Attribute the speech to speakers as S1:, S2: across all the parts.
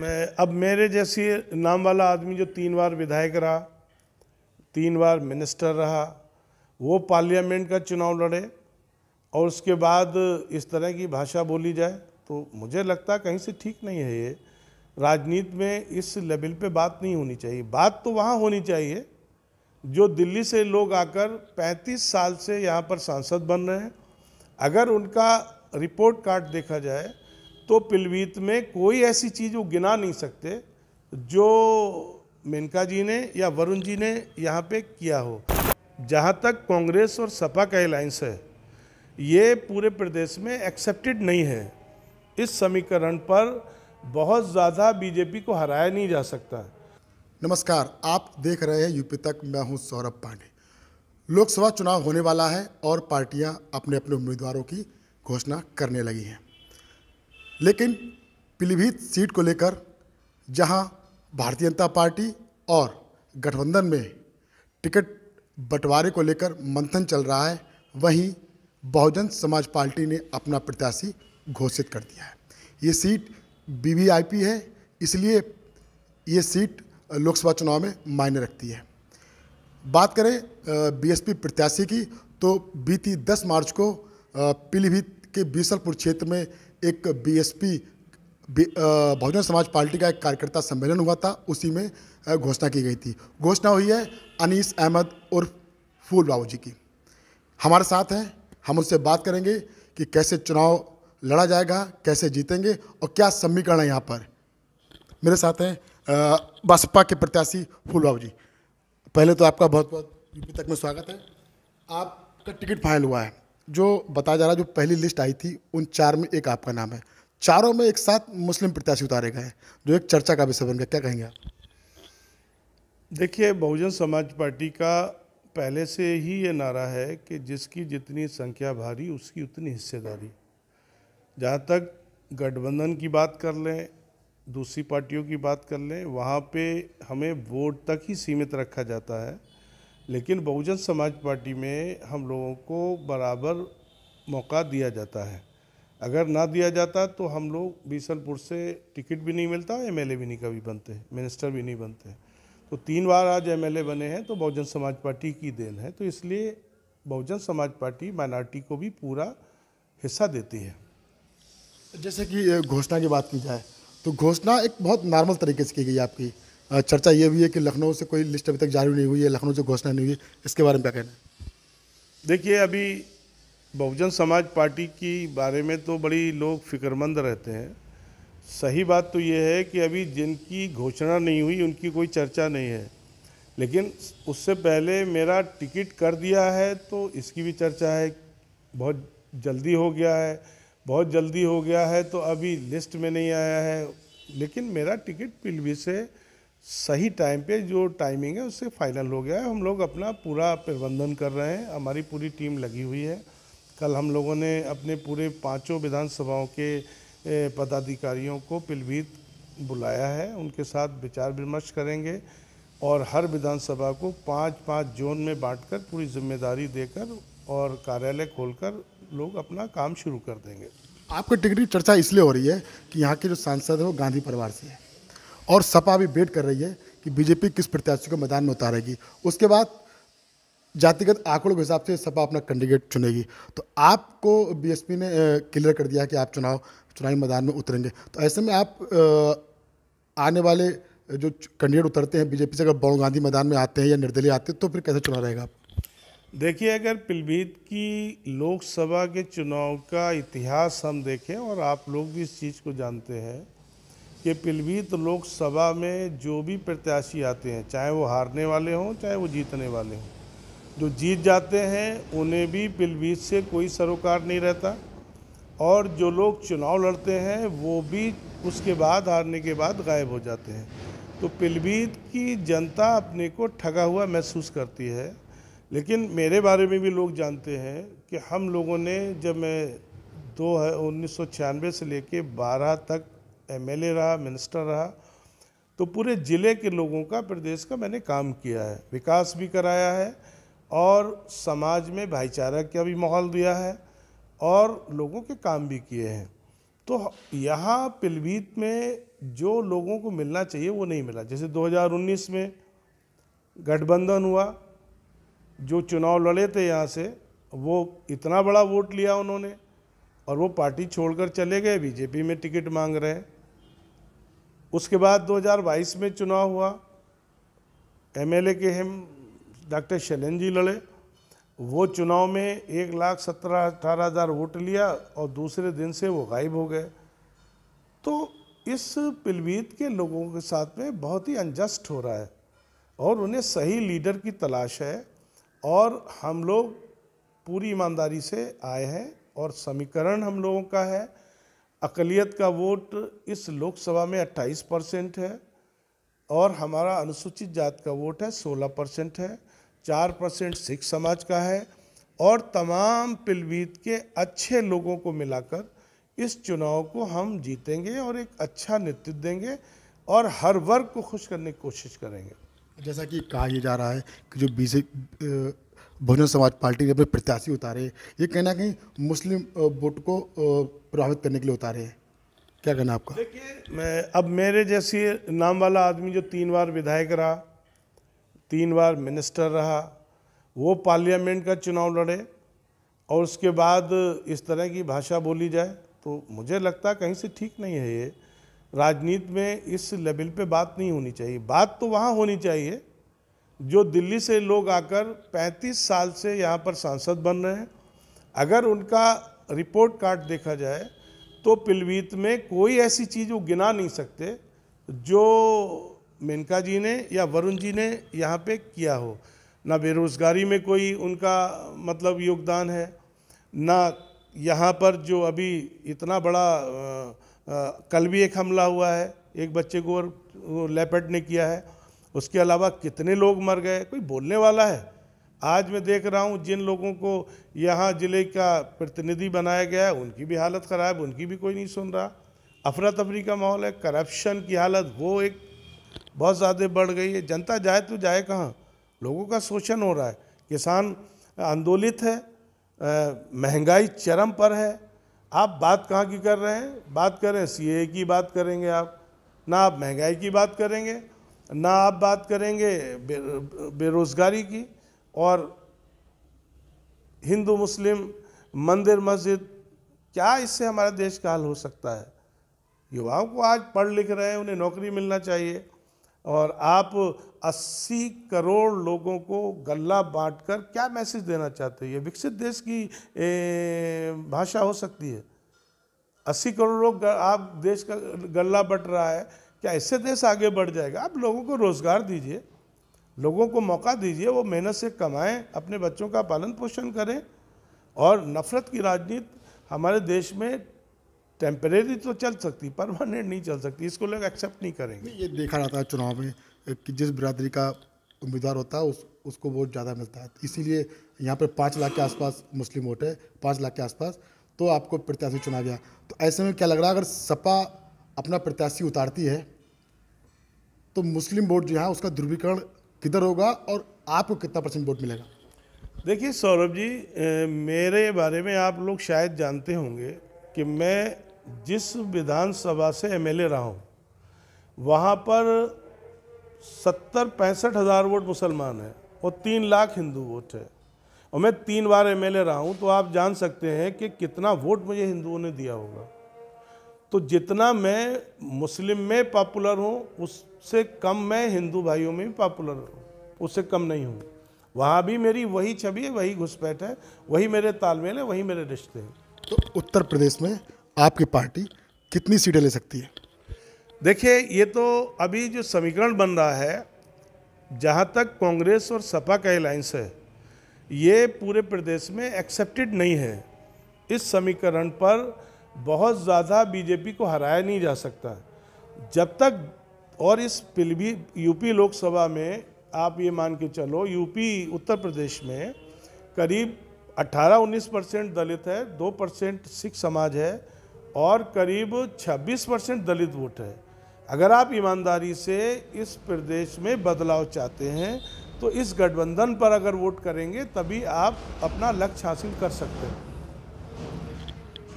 S1: मैं अब मेरे जैसी नाम वाला आदमी जो तीन बार विधायक रहा तीन बार मिनिस्टर रहा वो पार्लियामेंट का चुनाव लड़े और उसके बाद इस तरह की भाषा बोली जाए तो मुझे लगता कहीं से ठीक नहीं है ये राजनीति में इस लेवल पे बात नहीं होनी चाहिए बात तो वहाँ होनी चाहिए जो दिल्ली से लोग आकर 35 साल से यहाँ पर सांसद बन रहे हैं अगर उनका रिपोर्ट कार्ड देखा जाए तो पिलवीत में कोई ऐसी चीज़ वो गिना नहीं सकते जो मेनका जी ने या वरुण जी ने यहाँ पे किया हो जहाँ तक कांग्रेस और सपा का अलायंस है ये पूरे प्रदेश में एक्सेप्टेड नहीं है इस समीकरण पर बहुत
S2: ज़्यादा बीजेपी को हराया नहीं जा सकता नमस्कार आप देख रहे हैं यूपी तक मैं हूँ सौरभ पांडे लोकसभा चुनाव होने वाला है और पार्टियाँ अपने अपने उम्मीदवारों की घोषणा करने लगी हैं लेकिन पीलीभीत सीट को लेकर जहां भारतीय जनता पार्टी और गठबंधन में टिकट बंटवारे को लेकर मंथन चल रहा है वहीं बहुजन समाज पार्टी ने अपना प्रत्याशी घोषित कर दिया है ये सीट वीवीआईपी है इसलिए ये सीट लोकसभा चुनाव में मायने रखती है बात करें बीएसपी प्रत्याशी की तो बीती 10 मार्च को पीलीभीत के बीसलपुर क्षेत्र में एक बीएसपी बहुजन समाज पार्टी का एक कार्यकर्ता सम्मेलन हुआ था उसी में घोषणा की गई थी घोषणा हुई है अनीस अहमद उर्फ फूल बाबू जी की हमारे साथ हैं हम उनसे बात करेंगे कि कैसे चुनाव लड़ा जाएगा कैसे जीतेंगे और क्या समीकरण है यहाँ पर मेरे साथ हैं बसपा के प्रत्याशी फूल बाबू जी पहले तो आपका बहुत बहुत यूपी तक में स्वागत है आपका टिकट फाइल हुआ है जो बताया जा रहा जो पहली लिस्ट आई थी उन चार में एक आपका नाम है चारों में एक साथ मुस्लिम प्रत्याशी उतारे गए जो एक चर्चा का विषय बन गया क्या कहेंगे आप
S1: देखिए बहुजन समाज पार्टी का पहले से ही ये नारा है कि जिसकी जितनी संख्या भारी उसकी उतनी हिस्सेदारी जहाँ तक गठबंधन की बात कर लें दूसरी पार्टियों की बात कर लें वहाँ पे हमें वोट तक ही सीमित रखा जाता है लेकिन बहुजन समाज पार्टी में हम लोगों को बराबर मौका दिया जाता है अगर ना दिया जाता तो हम लोग बीसलपुर से टिकट भी नहीं मिलता एमएलए भी नहीं कभी बनते मिनिस्टर भी नहीं बनते तो तीन बार आज एम बने हैं तो बहुजन समाज पार्टी की देन है तो इसलिए बहुजन समाज पार्टी माइनॉरिटी को भी पूरा हिस्सा देती है
S2: जैसे कि घोषणा की बात की जाए तो घोषणा एक बहुत नॉर्मल तरीके से की गई आपकी चर्चा ये हुई है कि लखनऊ से कोई लिस्ट अभी तक जारी नहीं हुई है लखनऊ से घोषणा नहीं हुई इसके बारे में क्या कहना है
S1: देखिए अभी बहुजन समाज पार्टी की बारे में तो बड़ी लोग फिक्रमंद रहते हैं सही बात तो ये है कि अभी जिनकी घोषणा नहीं हुई उनकी कोई चर्चा नहीं है लेकिन उससे पहले मेरा टिकट कर दिया है तो इसकी भी चर्चा है बहुत जल्दी हो गया है बहुत जल्दी हो गया है तो अभी लिस्ट में नहीं आया है लेकिन मेरा टिकट पिलवी से सही टाइम पे जो टाइमिंग है उससे फाइनल हो गया है हम लोग अपना पूरा प्रबंधन कर रहे हैं हमारी पूरी टीम लगी हुई है कल हम लोगों ने अपने पूरे पांचों विधानसभाओं के पदाधिकारियों को पिलभीत बुलाया है उनके साथ विचार विमर्श करेंगे और हर विधानसभा को पाँच पाँच जोन में बांटकर पूरी जिम्मेदारी देकर और कार्यालय खोलकर लोग अपना काम शुरू कर देंगे
S2: आपका टिकट चर्चा इसलिए हो रही है कि यहाँ के जो सांसद है वो गांधी परिवार से है और सपा भी वेट कर रही है कि बीजेपी किस प्रत्याशी को मैदान में उतारेगी उसके बाद जातिगत आंकड़ों के हिसाब से सपा अपना कैंडिडेट चुनेगी तो आपको बीएसपी ने क्लियर कर दिया कि आप चुनाव चुनावी मैदान में उतरेंगे तो ऐसे में आप आने वाले जो कैंडिडेट उतरते हैं बीजेपी से अगर बहुत गांधी मैदान में आते हैं या निर्दलीय आते हैं तो फिर कैसे चुना रहेगा आप
S1: देखिए अगर पिलभीत की लोकसभा के चुनाव का इतिहास हम देखें और आप लोग भी इस चीज़ को जानते हैं कि पिलभीत लोकसभा में जो भी प्रत्याशी आते हैं चाहे वो हारने वाले हों चाहे वो जीतने वाले हों जो जीत जाते हैं उन्हें भी पिलभीत से कोई सरोकार नहीं रहता और जो लोग चुनाव लड़ते हैं वो भी उसके बाद हारने के बाद गायब हो जाते हैं तो पिलभीत की जनता अपने को ठगा हुआ महसूस करती है लेकिन मेरे बारे में भी लोग जानते हैं कि हम लोगों ने जब मैं दो है उन्नीस से लेके 12 तक एमएलए रहा मिनिस्टर रहा तो पूरे ज़िले के लोगों का प्रदेश का मैंने काम किया है विकास भी कराया है और समाज में भाईचारा का भी माहौल दिया है और लोगों के काम भी किए हैं तो यहाँ पिलभीत में जो लोगों को मिलना चाहिए वो नहीं मिला जैसे 2019 में गठबंधन हुआ जो चुनाव लड़े थे यहाँ से वो इतना बड़ा वोट लिया उन्होंने और वो पार्टी छोड़कर चले गए बीजेपी में टिकट मांग रहे हैं उसके बाद 2022 में चुनाव हुआ एमएलए के हम डॉक्टर शैलन जी लड़े वो चुनाव में एक लाख सत्रह अठारह हज़ार वोट लिया और दूसरे दिन से वो गायब हो गए तो इस पिलवीत के लोगों के साथ में बहुत ही अनजस्ट हो रहा है और उन्हें सही लीडर की तलाश है और हम लोग पूरी ईमानदारी से आए हैं और समीकरण हम लोगों का है अकलीत का वोट इस लोकसभा में 28 परसेंट है और हमारा अनुसूचित जात का वोट है 16 परसेंट है चार परसेंट सिख समाज का है और तमाम पिलवीत के अच्छे लोगों को मिलाकर इस चुनाव को हम जीतेंगे और एक अच्छा नेतृत्व देंगे और हर वर्ग को खुश करने की कोशिश करेंगे
S2: जैसा कि कहा जा रहा है कि जो बीजेपी बहुजन समाज पार्टी ने अपने प्रत्याशी उतारे ये कहना कहीं मुस्लिम वोट को प्रभावित करने के लिए उतारे हैं क्या कहना आपका देखिए मैं अब मेरे
S1: जैसे नाम वाला आदमी जो तीन बार विधायक रहा तीन बार मिनिस्टर रहा वो पार्लियामेंट का चुनाव लड़े और उसके बाद इस तरह की भाषा बोली जाए तो मुझे लगता कहीं से ठीक नहीं है ये राजनीति में इस लेवल पे बात नहीं होनी चाहिए बात तो वहाँ होनी चाहिए जो दिल्ली से लोग आकर 35 साल से यहाँ पर सांसद बन रहे हैं अगर उनका रिपोर्ट कार्ड देखा जाए तो पिलवीत में कोई ऐसी चीज़ वो गिना नहीं सकते जो मेनका जी ने या वरुण जी ने यहाँ पे किया हो ना बेरोज़गारी में कोई उनका मतलब योगदान है ना यहाँ पर जो अभी इतना बड़ा आ, आ, कल भी एक हमला हुआ है एक बच्चे को और लेपेट ने किया है उसके अलावा कितने लोग मर गए कोई बोलने वाला है आज मैं देख रहा हूँ जिन लोगों को यहाँ ज़िले का प्रतिनिधि बनाया गया है उनकी भी हालत ख़राब उनकी भी कोई नहीं सुन रहा अफरा तफरी का माहौल है करप्शन की हालत वो एक बहुत ज़्यादा बढ़ गई है जनता जाए तो जाए कहाँ लोगों का शोषण हो रहा है किसान आंदोलित है महंगाई चरम पर है आप बात कहाँ की कर रहे हैं बात करें सीए की बात करेंगे आप ना आप महंगाई की बात करेंगे ना आप बात करेंगे बेरोज़गारी की और हिंदू मुस्लिम मंदिर मस्जिद क्या इससे हमारा देश का हल हो सकता है युवाओं को आज पढ़ लिख रहे हैं उन्हें नौकरी मिलना चाहिए और आप 80 करोड़ लोगों को गल्ला बांटकर क्या मैसेज देना चाहते हैं ये विकसित देश की भाषा हो सकती है 80 करोड़ लोग आप देश का गल्ला बट रहा है क्या इससे देश आगे बढ़ जाएगा आप लोगों को रोज़गार दीजिए लोगों को मौका दीजिए वो मेहनत से कमाएं अपने बच्चों का पालन पोषण करें और नफ़रत की राजनीति हमारे देश में टेम्परेरी तो चल सकती परमानेंट नहीं चल सकती इसको लोग एक्सेप्ट
S2: नहीं करेंगे ये देखा जाता है चुनाव में कि जिस बिरादरी का उम्मीदवार होता है उस उसको वोट ज़्यादा मिलता है इसीलिए यहाँ पर पाँच लाख के आसपास मुस्लिम वोट है पाँच लाख के आसपास तो आपको प्रत्याशी चुना गया तो ऐसे में क्या लग रहा है अगर सपा अपना प्रत्याशी उतारती है तो मुस्लिम वोट जो है उसका ध्रुवीकरण किधर होगा और आपको कितना परसेंट वोट मिलेगा
S1: देखिए सौरभ जी मेरे बारे में आप लोग शायद जानते होंगे कि मैं जिस विधानसभा से एमएलए रहा हूँ वहाँ पर सत्तर पैंसठ हज़ार वोट मुसलमान हैं और तीन लाख हिंदू वोट है और मैं तीन बार एमएलए रहा हूँ तो आप जान सकते हैं कि कितना वोट मुझे हिंदुओं ने दिया होगा तो जितना मैं मुस्लिम में पॉपुलर हूँ उससे कम मैं हिंदू भाइयों में भी पॉपुलर हूँ उससे कम नहीं हूँ वहाँ भी मेरी वही छवि है वही घुसपैठ है वही मेरे तालमेल है वही मेरे रिश्ते हैं
S2: तो उत्तर प्रदेश में आपकी पार्टी कितनी सीटें ले सकती है
S1: देखिए ये तो अभी जो समीकरण बन रहा है जहाँ तक कांग्रेस और सपा का अलायंस है ये पूरे प्रदेश में एक्सेप्टेड नहीं है इस समीकरण पर बहुत ज़्यादा बीजेपी को हराया नहीं जा सकता जब तक और इस पिलवी यूपी लोकसभा में आप ये मान के चलो यूपी उत्तर प्रदेश में करीब 18-19 परसेंट दलित है 2 परसेंट सिख समाज है और करीब 26 परसेंट दलित वोट है अगर आप ईमानदारी से इस प्रदेश में बदलाव चाहते हैं तो इस गठबंधन पर अगर वोट करेंगे तभी आप अपना लक्ष्य हासिल कर सकते हैं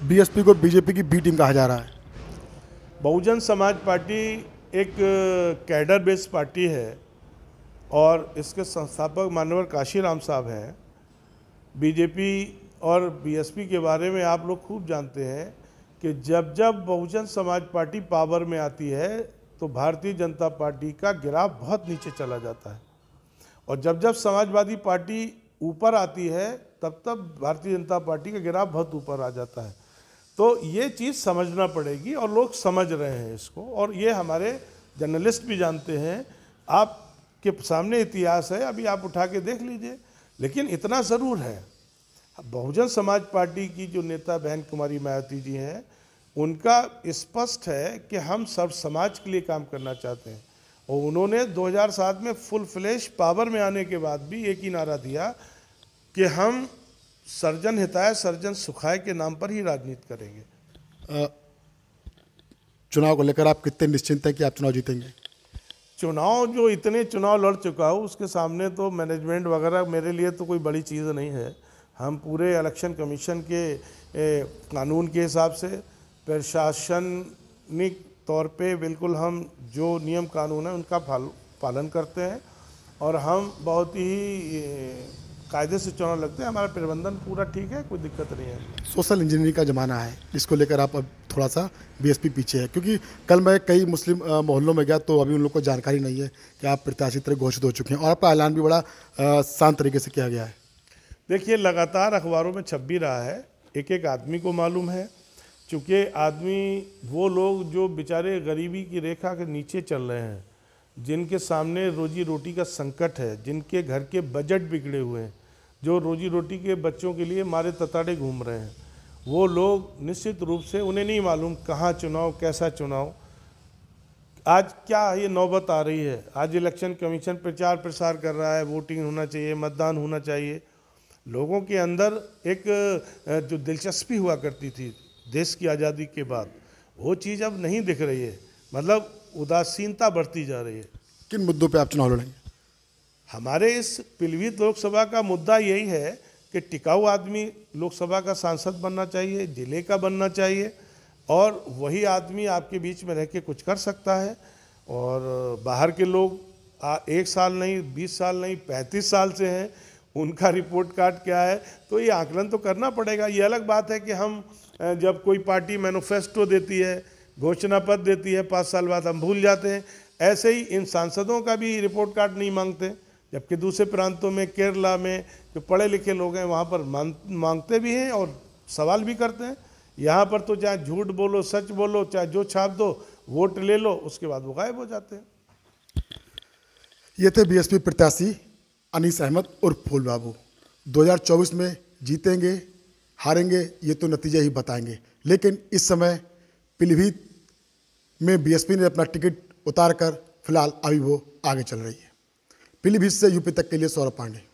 S2: बीएसपी को बीजेपी की बी टीम कहा जा रहा है
S1: बहुजन समाज पार्टी एक कैडर बेस्ड पार्टी है और इसके संस्थापक मानवर काशीराम साहब हैं बीजेपी और बीएसपी के बारे में आप लोग खूब जानते हैं कि जब जब बहुजन समाज पार्टी पावर में आती है तो भारतीय जनता पार्टी का गिराव बहुत नीचे चला जाता है और जब जब समाजवादी पार्टी ऊपर आती है तब तब भारतीय जनता पार्टी का गिराव बहुत ऊपर आ जाता है तो ये चीज़ समझना पड़ेगी और लोग समझ रहे हैं इसको और ये हमारे जर्नलिस्ट भी जानते हैं आपके सामने इतिहास है अभी आप उठा के देख लीजिए लेकिन इतना ज़रूर है बहुजन समाज पार्टी की जो नेता बहन कुमारी मायावती जी हैं उनका स्पष्ट है कि हम सब समाज के लिए काम करना चाहते हैं और उन्होंने 2007 में फुल फ्लैश पावर में आने के बाद भी एक ही नारा दिया कि हम सर्जन हिताय सर्जन सुखाय के नाम पर ही राजनीति करेंगे
S2: चुनाव को लेकर आप कितने निश्चिंत हैं कि आप चुनाव जीतेंगे
S1: चुनाव जो इतने चुनाव लड़ चुका हूँ उसके सामने तो मैनेजमेंट वगैरह मेरे लिए तो कोई बड़ी चीज़ नहीं है हम पूरे इलेक्शन कमीशन के ए, कानून के हिसाब से प्रशासनिक तौर पे बिल्कुल हम जो नियम कानून है उनका पालन करते हैं और हम बहुत ही कायदे से चुनाव लगते हैं हमारा प्रबंधन पूरा ठीक है कोई दिक्कत नहीं है
S2: सोशल इंजीनियरिंग का ज़माना है इसको लेकर आप अब थोड़ा सा बीएसपी पीछे है क्योंकि कल मैं कई मुस्लिम मोहल्लों में गया तो अभी उन लोग को जानकारी नहीं है कि आप प्रत्याशी तरह घोषित हो चुके हैं और आपका ऐलान भी बड़ा शांत तरीके से किया गया है
S1: देखिए लगातार अखबारों में छप भी रहा है एक एक आदमी को मालूम है चूँकि आदमी वो लोग जो बेचारे गरीबी की रेखा के नीचे चल रहे हैं जिनके सामने रोजी रोटी का संकट है जिनके घर के बजट बिगड़े हुए हैं जो रोजी रोटी के बच्चों के लिए मारे तताड़े घूम रहे हैं वो लोग निश्चित रूप से उन्हें नहीं मालूम कहाँ चुनाव कैसा चुनाव आज क्या ये नौबत आ रही है आज इलेक्शन कमीशन प्रचार प्रसार कर रहा है वोटिंग होना चाहिए मतदान होना चाहिए लोगों के अंदर एक जो दिलचस्पी हुआ करती थी देश की आज़ादी के बाद वो चीज़ अब नहीं दिख रही है मतलब उदासीनता बढ़ती जा रही है किन मुद्दों पे
S2: आप चुनाव लड़ेंगे
S1: हमारे इस पिलवित लोकसभा का मुद्दा यही है कि टिकाऊ आदमी लोकसभा का सांसद बनना चाहिए जिले का बनना चाहिए और वही आदमी आपके बीच में रह के कुछ कर सकता है और बाहर के लोग आ, एक साल नहीं बीस साल नहीं पैंतीस साल से हैं उनका रिपोर्ट कार्ड क्या है तो ये आकलन तो करना पड़ेगा ये अलग बात है कि हम जब कोई पार्टी मैनोफेस्टो देती है घोषणा पत्र देती है पाँच साल बाद हम भूल जाते हैं ऐसे ही इन सांसदों का भी रिपोर्ट कार्ड नहीं मांगते जबकि दूसरे प्रांतों में केरला में जो पढ़े लिखे लोग हैं वहाँ पर मांगते भी हैं और सवाल भी करते हैं यहाँ पर तो चाहे झूठ बोलो सच बोलो चाहे जो छाप दो वोट ले लो उसके बाद वो गायब हो जाते हैं
S2: ये थे बीएसपी प्रत्याशी अनीस अहमद उर्फ फूल बाबू 2024 में जीतेंगे हारेंगे ये तो नतीजे ही बताएंगे लेकिन इस समय पीलीभीत में बीएसपी ने अपना टिकट उतार कर फिलहाल अभी वो आगे चल रही है पीलीभीत से यूपी तक के लिए सौरभ पांडे